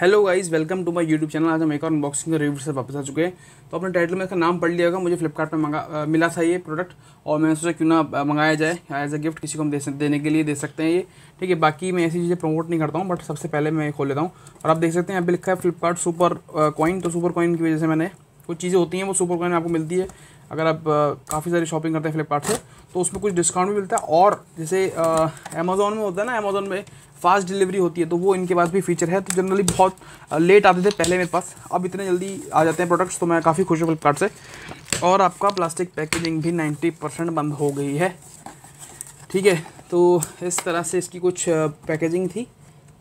hello guys welcome to my YouTube channel आज हम एक और अनबॉक्सिंग रिव्यू से वापस आ चुके हैं तो अपने टाइटल में इसका नाम पढ़ लिया होगा मुझे फ्लिपकार्ट मंगा मिला था ये प्रोडक्ट और मैंने सोचा क्यों ना मंगाया जाए एज अ गिफ्ट किसी को हम दे देने के लिए दे सकते हैं ये ठीक है बाकी मैं ऐसी चीज़ें प्रमोट नहीं करता हूँ बट सबसे पहले मैं खोल लेता हूँ और आप देख सकते हैं अभी लिखा है फ्लिपकार्ट सुपर कॉइन तो सुपर कॉइन की वजह से मैंने कुछ चीज़ें होती हैं वो सुपर कॉइन आपको मिलती है अगर आप काफ़ी सारी शॉपिंग करते हैं फ्लिपकार्ट से तो उसमें कुछ डिस्काउंट भी मिलता है और जैसे अमेज़ोन में होता है ना अमेज़ोन में फास्ट डिलीवरी होती है तो वो इनके पास भी फीचर है तो जनरली बहुत लेट आते थे पहले मेरे पास अब इतने जल्दी आ जाते हैं प्रोडक्ट्स तो मैं काफ़ी खुश हूँ फ्लिपकार्ट से और आपका प्लास्टिक पैकेजिंग भी 90 परसेंट बंद हो गई है ठीक है तो इस तरह से इसकी कुछ पैकेजिंग थी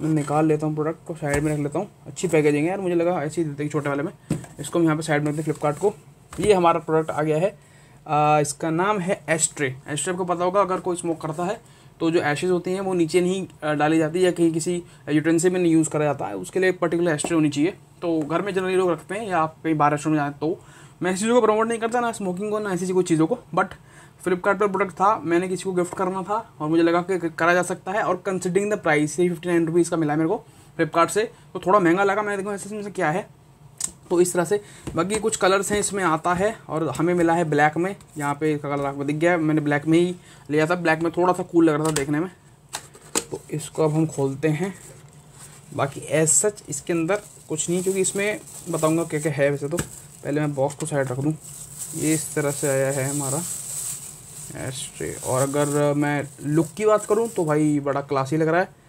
मैं निकाल लेता हूँ प्रोडक्ट को साइड में रख लेता हूँ अच्छी पैकेजिंग है यार मुझे लगा ऐसी देते छोटे वाले में इसको हम यहाँ पर साइड में रखते फ्लिपकार्ट को ये हमारा प्रोडक्ट आ गया है आ, इसका नाम है एस्ट्रे एस्ट्रे आपको पता होगा अगर कोई स्मोक करता है तो जो एशेज़ होती हैं वो नीचे नहीं डाली जाती या कहीं किसी यूटेंसी में नहीं यूज़ करा जाता है उसके लिए एक पर्टिकुलर एस्ट्रे होनी चाहिए तो घर में जनरली लोग रखते हैं या आप कहीं बाहर रेस्टोरेंट में जाए तो मैं ऐसी चीज़ों को प्रमोट नहीं करता ना स्मोकिंग को ना ऐसी कोई चीज़ों को बट फ्लिपकार्ट पर प्रोडक्ट था मैंने किसी को गिफ्ट करना था और मुझे लगा कि करा जा सकता है और कंसिडरिंग द प्राइस ही फिफ्टी नाइन रुपीज़ का मिला मेरे को फ्लिपकार्ट से तो थोड़ा महंगा लगा मैंने देखो ऐसे क्या है तो इस तरह से बाकी कुछ कलर्स हैं इसमें आता है और हमें मिला है ब्लैक में यहाँ पे इसका कलर आपको दिख गया है मैंने ब्लैक में ही लिया था ब्लैक में थोड़ा सा कूल लग रहा था देखने में तो इसको अब हम खोलते हैं बाकी एज सच इसके अंदर कुछ नहीं क्योंकि इसमें बताऊँगा क्या क्या है वैसे तो पहले मैं बॉक्स को साइड रख दूँ ये इस तरह से आया है हमारा एस और अगर मैं लुक की बात करूँ तो भाई बड़ा क्लासी लग रहा है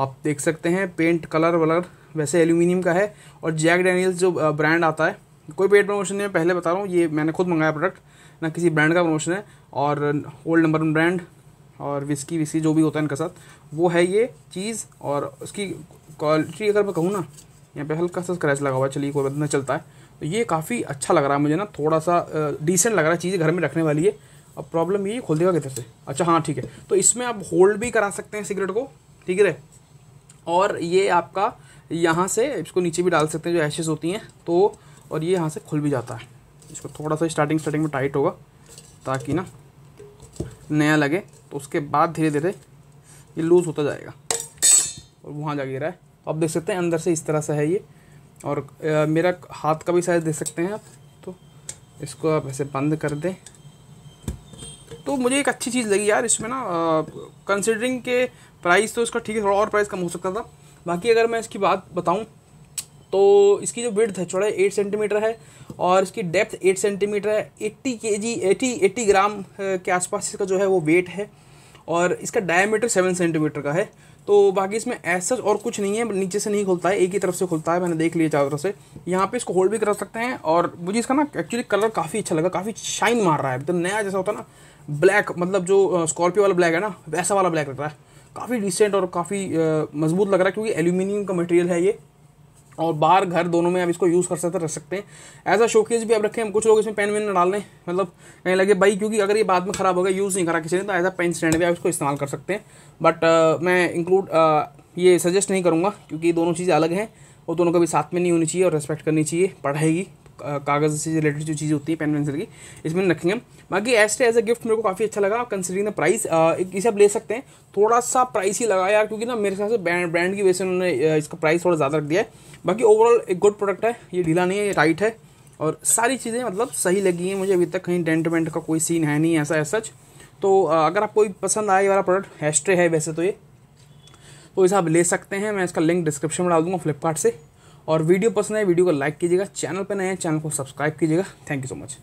आप देख सकते हैं पेंट कलर वलर वैसे एल्यूमिनियम का है और जैक डैनियल्स जो ब्रांड आता है कोई पेड प्रमोशन नहीं है पहले बता रहा हूँ ये मैंने खुद मंगाया प्रोडक्ट ना किसी ब्रांड का प्रमोशन है और ओल्ड नंबर वन ब्रांड और विस्की विस्की जो भी होता है इनके साथ वो है ये चीज़ और उसकी क्वालिटी अगर मैं कहूँ ना यहाँ पे हल्का सा स्क्रैच लगा हुआ है चलिए कोई बदना चलता है तो ये काफ़ी अच्छा लग रहा है मुझे ना थोड़ा सा डिसेंट लग रहा है चीज़ घर में रखने वाली है अब प्रॉब्लम ये खोल देगा किधर से अच्छा हाँ ठीक है तो इसमें आप होल्ड भी करा सकते हैं सिगरेट को ठीक है और ये आपका यहाँ से इसको नीचे भी डाल सकते हैं जो ऐशेज होती हैं तो और ये यहाँ से खुल भी जाता है इसको थोड़ा सा स्टार्टिंग स्टार्टिंग में टाइट होगा ताकि ना नया लगे तो उसके बाद धीरे धीरे ये लूज़ होता जाएगा और वहाँ जा गिरा है आप देख सकते हैं अंदर से इस तरह से है ये और मेरा हाथ का भी साइज़ देख सकते हैं आप तो इसको आप ऐसे बंद कर दें तो मुझे एक अच्छी चीज़ लगी यार इसमें ना कंसिडरिंग के प्राइस तो इसका ठीक है थोड़ा और प्राइस कम हो सकता था बाकी अगर मैं इसकी बात बताऊँ तो इसकी जो विड्थ है चौड़ाई एट सेंटीमीटर है और इसकी डेप्थ एट सेंटीमीटर है एट्टी के जी एटी एट्टी ग्राम के आसपास इसका जो है वो वेट है और इसका डायमीटर सेवन सेंटीमीटर का है तो बाकी इसमें ऐसा और कुछ नहीं है नीचे से नहीं खुलता है एक ही तरफ से खुलता है मैंने देख लिया चारों तरफ से यहाँ पे इसको होल्ड भी कर सकते हैं और मुझे इसका ना एक्चुअली कलर काफ़ी अच्छा लगा काफ़ी शाइन मार रहा है एकदम तो नया जैसा होता है ना ब्लैक मतलब जो स्कॉर्पियो वाला ब्लैक है ना वैसा वाला ब्लैक लग रहा है काफ़ी डिसेंट और काफ़ी मजबूत लग रहा है क्योंकि एल्यूमिनियम का मटेरियल है ये और बाहर घर दोनों में आप इसको यूज़ कर सकते रख सकते हैं एज अ शोकेस भी आप रखें हम कुछ लोग इसमें पेन वेन डाल लें मतलब कहीं लगे भाई क्योंकि अगर ये बाद में ख़राब हो गया यूज़ नहीं करा किसी ने तो एज अ पेन स्टैंड भी आप इसको इस्तेमाल कर सकते हैं बट uh, मैं इंक्लूड uh, ये सजेस्ट नहीं करूँगा क्योंकि दोनों चीज़ें अलग हैं और दोनों कभी साथ में नहीं होनी चाहिए और रेस्पेक्ट करनी चाहिए पढ़ाई कागज़ से रिलेटेड जो चीज़ें होती है पेन पेंसिल की इसमें रखेंगे बाकी एस्टे एज ए गिफ्ट मेरे को काफ़ी अच्छा लगा कंसिडरिंग द प्राइस इसे आप ले सकते हैं थोड़ा सा प्राइस ही लगा यार क्योंकि ना मेरे ख्याल से ब्रांड ब्रांड की वजह से उन्होंने इसका प्राइस थोड़ा ज़्यादा रख दिया है बाकी ओवरऑल एक गुड प्रोडक्ट है ये ढीला नहीं है ये टाइट है और सारी चीज़ें मतलब सही लगी हैं मुझे अभी तक कहीं डेंट वेंट का कोई सीन है नहीं ऐसा है सच तो अगर आपको पसंद आए वाला प्रोडक्ट एस्ट्रे है वैसे तो ये तो इसे आप ले सकते हैं मैं इसका लिंक डिस्क्रिप्शन में डाल दूंगा फ्लिपकार्ट से और वीडियो पसंद आए वीडियो को लाइक कीजिएगा चैनल पर नए हैं चैनल को सब्सक्राइब कीजिएगा थैंक यू सो मच